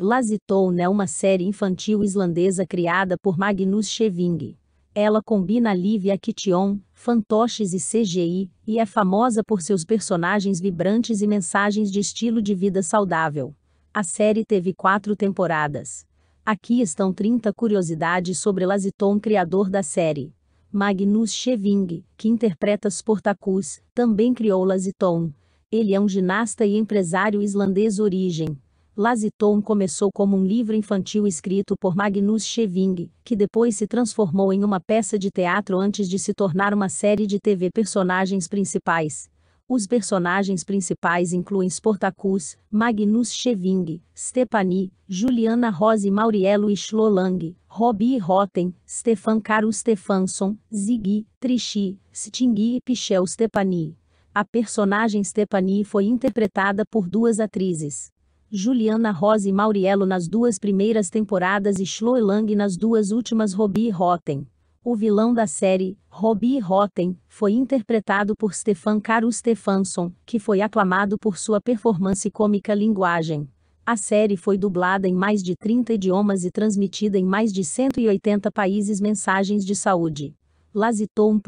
Lasitone é uma série infantil islandesa criada por Magnus Scheving. Ela combina alívio e fantoches e CGI, e é famosa por seus personagens vibrantes e mensagens de estilo de vida saudável. A série teve quatro temporadas. Aqui estão 30 curiosidades sobre Laziton, criador da série. Magnus Scheving, que interpreta Sportacus, também criou Laziton. Ele é um ginasta e empresário islandês origem Laziton começou como um livro infantil escrito por Magnus Scheving, que depois se transformou em uma peça de teatro antes de se tornar uma série de TV personagens principais. Os personagens principais incluem Sportacus, Magnus Scheving, Stepani, Juliana Rose e Schlolang, Robbie Rotten, Stefan Caro Stefansson, Ziggy, Trichy, Stingy e Pichel Stepani. A personagem Stepani foi interpretada por duas atrizes. Juliana Rosa e Mauriello nas duas primeiras temporadas e Chloe Lang nas duas últimas Robbie Rotten. O vilão da série, Robbie Rotten, foi interpretado por Stefan Caro Stefansson, que foi aclamado por sua performance cômica linguagem. A série foi dublada em mais de 30 idiomas e transmitida em mais de 180 países mensagens de saúde. Lazitou um